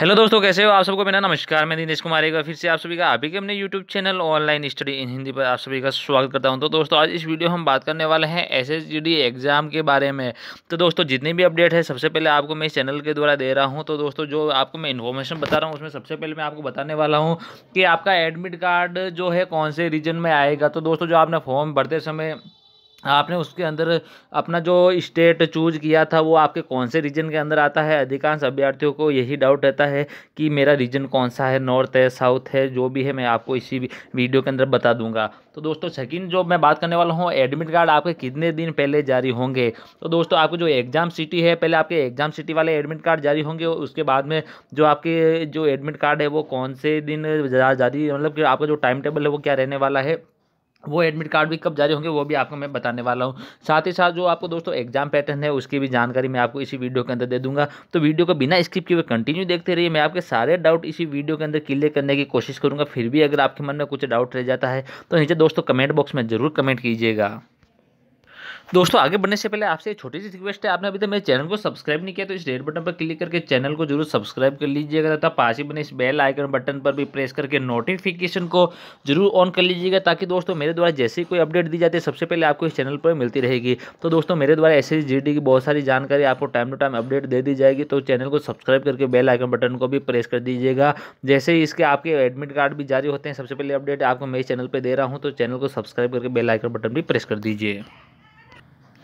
hello दोस्तों कैसे हो आप सबको मेरा नमस्कार मैं दिनेश कुमार एक बार फिर से आप सभी का अभी के अपने YouTube channel online study in Hindi पर आप सभी का स्वागत करता हूं तो दोस्तों आज इस वीडियो हम बात करने वाले हैं एस एग्ज़ाम के बारे में तो दोस्तों जितनी भी अपडेट है सबसे पहले आपको मैं इस चैनल के द्वारा दे रहा हूँ तो दोस्तों जो आपको मैं इन्फॉर्मेशन बता रहा हूँ उसमें सबसे पहले मैं आपको बताने वाला हूँ कि आपका एडमिट कार्ड जो है कौन से रीजन में आएगा तो दोस्तों जो आपने फॉर्म भरते समय आपने उसके अंदर अपना जो स्टेट चूज किया था वो आपके कौन से रीजन के अंदर आता है अधिकांश अभ्यर्थियों को यही डाउट रहता है कि मेरा रीजन कौन सा है नॉर्थ है साउथ है जो भी है मैं आपको इसी वीडियो के अंदर बता दूंगा तो दोस्तों सेकंड जो मैं बात करने वाला हूँ एडमिट कार्ड आपके कितने दिन पहले जारी होंगे तो दोस्तों आपको जो एग्जाम सिटी है पहले आपके एग्जाम सिटी वाले एडमिट कार्ड जारी होंगे और उसके बाद में जो आपके जो एडमिट कार्ड है वो कौन से दिन जारी मतलब कि आपका जो टाइम टेबल है वो क्या रहने वाला है वो एडमिट कार्ड भी कब जारी होंगे वो भी आपको मैं बताने वाला हूँ साथ ही साथ जो आपको दोस्तों एग्जाम पैटर्न है उसकी भी जानकारी मैं आपको इसी वीडियो के अंदर दे दूंगा तो वीडियो को बिना स्किप किए कंटिन्यू देखते रहिए मैं आपके सारे डाउट इसी वीडियो के अंदर क्लियर करने की कोशिश करूँगा फिर भी अगर आपके मन में कुछ डाउट रह जाता है तो नीचे दोस्तों कमेंट बॉक्स में ज़रूर कमेंट कीजिएगा दोस्तों आगे बढ़ने से पहले आपसे एक छोटी सी रिक्वेस्ट है आपने अभी तक मेरे चैनल को सब्सक्राइब नहीं किया तो इस रेड बटन पर क्लिक करके चैनल को जरूर सब्सक्राइब कर लीजिएगा तथा पास ही बने इस बेल आइकन बटन पर भी प्रेस करके नोटिफिकेशन को जरूर ऑन कर लीजिएगा ताकि दोस्तों मेरे द्वारा जैसे ही कोई अपडेट दी जाती है सबसे पहले आपको इस चैनल पर मिलती रहेगी तो दोस्तों मेरे द्वारा ऐसे जी की बहुत सारी जानकारी आपको टाइम टू टाइम अपडेट दे दी जाएगी तो चैनल को सब्सक्राइब करके बेल आइकन बटन को भी प्रेस कर दीजिएगा जैसे ही इसके आपके एडमिट कार्ड भी जारी होते हैं सबसे पहले अपडेट आपको मेरे चैनल पर दे रहा हूँ तो चैनल को सब्सक्राइब करके बेल आइकन बटन भी प्रेस कर दीजिए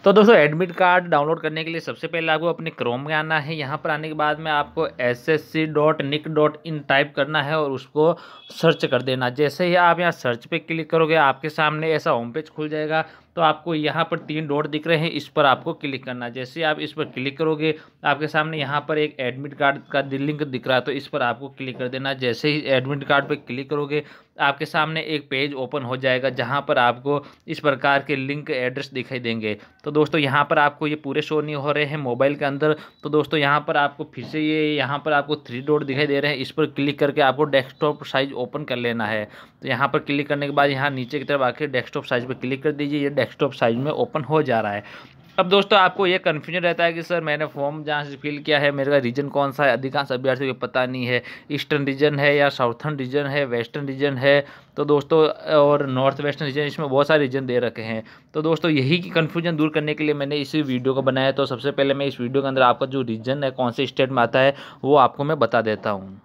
तो दोस्तों एडमिट कार्ड डाउनलोड करने के लिए सबसे पहले आपको अपने क्रोम में आना है यहाँ पर आने के बाद में आपको S S C dot nic dot in type करना है और उसको सर्च कर देना जैसे ही आप यहाँ सर्च पे क्लिक करोगे आपके सामने ऐसा होम पेज खुल जाएगा तो आपको यहाँ पर तीन डॉट दिख रहे हैं इस पर आपको क्लिक करना जैसे आप इस पर क्लिक करोगे आपके सामने यहाँ पर एक एडमिट कार्ड का लिंक दिख रहा है तो इस पर आपको क्लिक कर देना जैसे ही एडमिट कार्ड पर क्लिक करोगे आपके सामने एक पेज ओपन हो जाएगा जहाँ पर आपको इस प्रकार के लिंक एड्रेस दिखाई देंगे तो दोस्तों यहाँ पर आपको ये पूरे शो नहीं हो रहे हैं मोबाइल के अंदर तो दोस्तों यहाँ पर आपको फिर से ये यहाँ पर आपको थ्री डॉट दिखाई दे रहे हैं इस पर क्लिक करके आपको डेस्कटॉप साइज ओपन कर लेना है तो यहाँ पर क्लिक करने के बाद यहाँ नीचे की तरफ आके डेस्कटॉप साइज पर क्लिक कर दीजिए ये डेस्कटॉप साइज में ओपन हो जा रहा है अब दोस्तों आपको ये कन्फ्यूजन रहता है कि सर मैंने फॉर्म जहाँ से फिल किया है मेरा रीजन कौन सा है अधिकांश अभ्यर्थियों को पता नहीं है ईस्टर्न रीजन है या साउथर्न रीजन है वेस्टर्न रीजन है तो दोस्तों और नॉर्थ वेस्टर्न रीजन इसमें बहुत सारे रीजन दे रखे हैं तो दोस्तों यही की कन्फ्यूजन दूर करने के लिए मैंने इसी वीडियो को बनाया तो सबसे पहले मैं इस वीडियो के अंदर आपका जो रीजन है कौन से स्टेट में आता है वो आपको मैं बता देता हूँ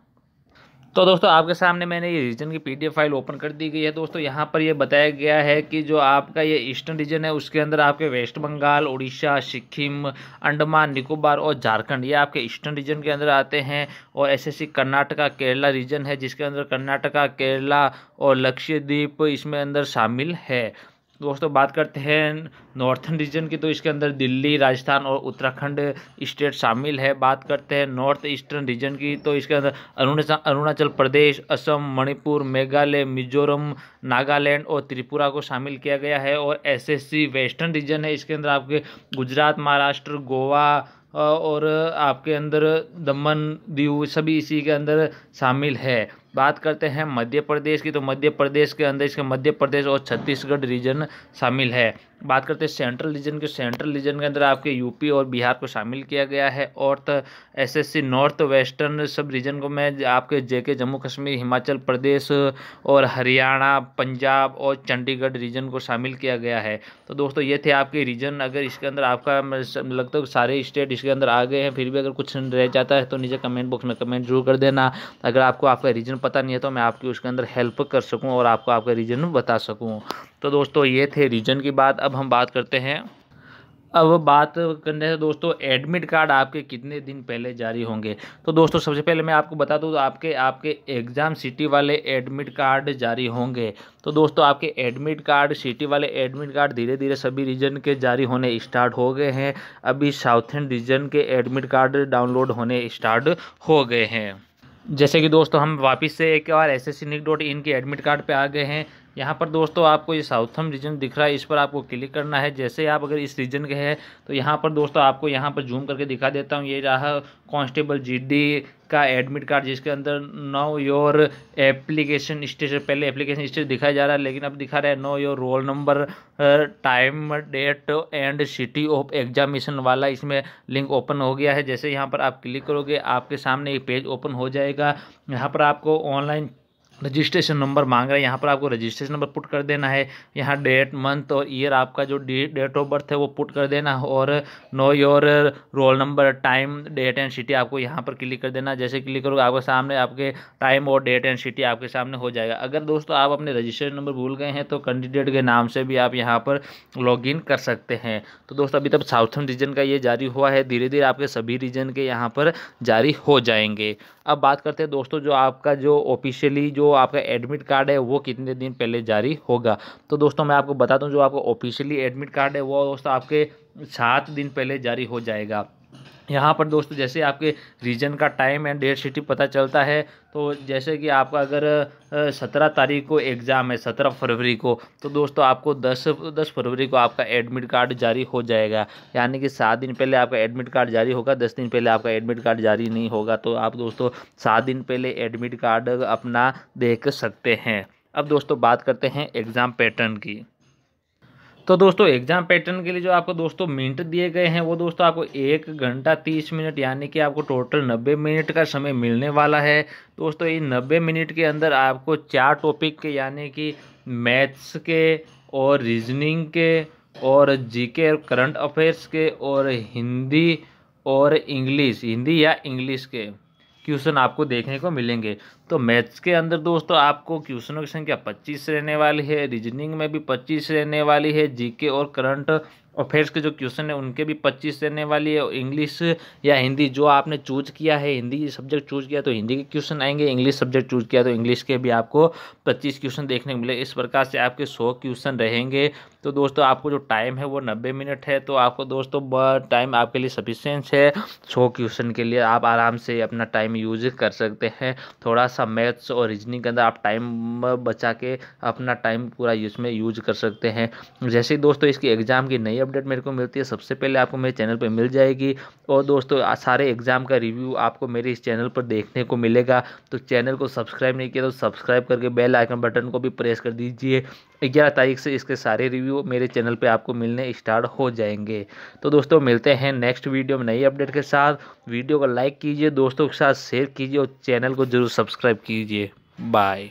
तो दोस्तों आपके सामने मैंने ये रीजन की पीडीएफ फाइल ओपन कर दी गई है दोस्तों यहाँ पर ये बताया गया है कि जो आपका ये ईस्टर्न रीजन है उसके अंदर आपके वेस्ट बंगाल उड़ीसा सिक्किम अंडमान निकोबार और झारखंड ये आपके ईस्टर्न रीजन के अंदर आते हैं और ऐसे ऐसी कर्नाटका केरला रीजन है जिसके अंदर कर्नाटका केरला और लक्षद्वीप इसमें अंदर शामिल है तो दोस्तों बात करते हैं नॉर्थन रीजन की तो इसके अंदर दिल्ली राजस्थान और उत्तराखंड स्टेट शामिल है बात करते हैं नॉर्थ ईस्टर्न रीजन की तो इसके अंदर अरुणाचल अरुणाचल प्रदेश असम मणिपुर मेघालय मिजोरम नागालैंड और त्रिपुरा को शामिल किया गया है और एसएससी वेस्टर्न रीजन है इसके अंदर आपके गुजरात महाराष्ट्र गोवा और आपके अंदर दमन दीव सभी इसी के अंदर शामिल है बात करते हैं मध्य प्रदेश की तो मध्य प्रदेश के अंदर इसके मध्य प्रदेश और छत्तीसगढ़ रीजन शामिल है बात करते हैं सेंट्रल रीजन के सेंट्रल रीजन के अंदर आपके यूपी और बिहार को शामिल किया गया है और SSC north western sub region को मैं आपके जेके जम्मू कश्मीर हिमाचल प्रदेश और हरियाणा पंजाब और चंडीगढ़ रीजन को शामिल किया गया है तो दोस्तों ये थे आपके रीजन अगर इसके अंदर आपका लगता है सारे स्टेट इसके अंदर आ गए हैं फिर भी अगर कुछ रह जाता है तो नीचे कमेंट बॉक्स में कमेंट जरूर कर देना अगर आपको आपका रीजन पता नहीं है तो मैं आपकी उसके अंदर हेल्प कर सकूँ और आपको आपका रीजन बता सकूँ तो दोस्तों ये थे रीजन की बात अब हम बात करते हैं अब बात करने से दोस्तों एडमिट कार्ड आपके कितने दिन पहले जारी होंगे तो दोस्तों सबसे पहले मैं आपको बता दूँ तो आपके आपके एग्ज़ाम सिटी वाले एडमिट कार्ड जारी होंगे तो दोस्तों आपके एडमिट कार्ड सिटी वाले एडमिट कार्ड धीरे धीरे सभी रीजन के जारी होने स्टार्ट हो गए हैं अभी इंड रीजन के एडमिट कार्ड डाउनलोड होने स्टार्ट हो गए हैं जैसे कि दोस्तों हम वापस से एक बार एस एस निक डॉट के एडमिट कार्ड पे आ गए हैं यहाँ पर दोस्तों आपको ये साउथम रीजन दिख रहा है इस पर आपको क्लिक करना है जैसे आप अगर इस रीजन के हैं तो यहाँ पर दोस्तों आपको यहाँ पर जूम करके दिखा देता हूँ ये रहा कांस्टेबल जीडी का एडमिट कार्ड जिसके अंदर नो योर एप्लीकेशन स्टेज पहले एप्लीकेशन स्टेज दिखाया जा रहा है लेकिन अब दिखा रहा है know your roll number time date and city of examination वाला इसमें लिंक ओपन हो गया है जैसे यहाँ पर आप क्लिक करोगे आपके सामने ये पेज ओपन हो जाएगा यहाँ पर आपको ऑनलाइन रजिस्ट्रेशन नंबर मांग रहा है यहाँ पर आपको रजिस्ट्रेशन नंबर पुट कर देना है यहाँ डेट मंथ और ईयर आपका जो डेट ऑफ बर्थ है वो पुट कर देना है और know your roll number time date and city आपको यहाँ पर क्लिक कर देना जैसे क्लिक करोगे आपके सामने आपके टाइम और डेट एंड सिटी आपके सामने हो जाएगा अगर दोस्तों आप अपने रजिस्ट्रेशन नंबर भूल गए हैं तो कैंडिडेट के नाम से भी आप यहाँ पर लॉग कर सकते हैं तो दोस्तों अभी तक साउथन रीजन का ये जारी हुआ है धीरे धीरे आपके सभी रीजन के यहाँ पर जारी हो जाएंगे अब बात करते हैं दोस्तों जो आपका जो ऑफिशियली जो आपका एडमिट कार्ड है वो कितने दिन पहले जारी होगा तो दोस्तों मैं आपको बता दूँ जो आपका ऑफिशियली एडमिट कार्ड है वो दोस्तों आपके सात दिन पहले जारी हो जाएगा यहाँ पर दोस्तों जैसे आपके रीजन का टाइम एंड डेट सिटी पता चलता है तो जैसे कि आपका अगर सत्रह तारीख को एग्ज़ाम है सत्रह फरवरी को तो दोस्तों आपको दस दस फरवरी को आपका एडमिट कार्ड जारी हो जाएगा यानी कि सात दिन पहले आपका एडमिट कार्ड जारी होगा दस दिन पहले आपका एडमिट कार्ड जारी नहीं होगा तो आप दोस्तों सात दिन पहले एडमिट कार्ड अपना देख सकते हैं अब दोस्तों बात करते हैं एग्ज़ाम पैटर्न की तो दोस्तों एग्जाम पैटर्न के लिए जो आपको दोस्तों मिनट दिए गए हैं वो दोस्तों आपको एक घंटा तीस मिनट यानी कि आपको टोटल नब्बे मिनट का समय मिलने वाला है दोस्तों ये नब्बे मिनट के अंदर आपको चार टॉपिक के यानी कि मैथ्स के और रीजनिंग के और जीके करंट अफेयर्स के और हिंदी और इंग्लिश हिंदी या इंग्लिश के क्वेश्चन आपको देखने को मिलेंगे तो मैथ्स के अंदर दोस्तों आपको क्वेश्चनों की संख्या पच्चीस रहने वाली है रीजनिंग में भी पच्चीस रहने वाली है जीके और करंट अफेयर्स के जो क्वेश्चन है उनके भी पच्चीस रहने वाली है और इंग्लिश या हिंदी जो आपने चूज किया है हिंदी सब्जेक्ट चूज किया तो हिंदी के क्वेश्चन आएंगे इंग्लिश सब्जेक्ट चूज किया तो इंग्लिश के भी आपको पच्चीस क्वेश्चन देखने को मिले इस प्रकार से आपके सौ क्वेश्चन रहेंगे तो दोस्तों आपको जो टाइम है वो नब्बे मिनट है तो आपको दोस्तों टाइम आपके लिए सफिशेंस है सो क्वेश्चन के लिए आप आराम से अपना टाइम यूज कर सकते हैं थोड़ा सा मैथ्स और रीजनिंग के अंदर आप टाइम बचा के अपना टाइम पूरा इसमें यूज कर सकते हैं जैसे ही दोस्तों इसकी एग्ज़ाम की नई अपडेट मेरे को मिलती है सबसे पहले आपको मेरे चैनल पर मिल जाएगी और दोस्तों सारे एग्ज़ाम का रिव्यू आपको मेरे इस चैनल पर देखने को मिलेगा तो चैनल को सब्सक्राइब नहीं किया तो सब्सक्राइब करके बेल आइकन बटन को भी प्रेस कर दीजिए ग्यारह तारीख से इसके सारे रिव्यू वीडियो मेरे चैनल पे आपको मिलने स्टार्ट हो जाएंगे तो दोस्तों मिलते हैं नेक्स्ट वीडियो में नई अपडेट के साथ वीडियो को लाइक कीजिए दोस्तों के साथ शेयर कीजिए और चैनल को ज़रूर सब्सक्राइब कीजिए बाय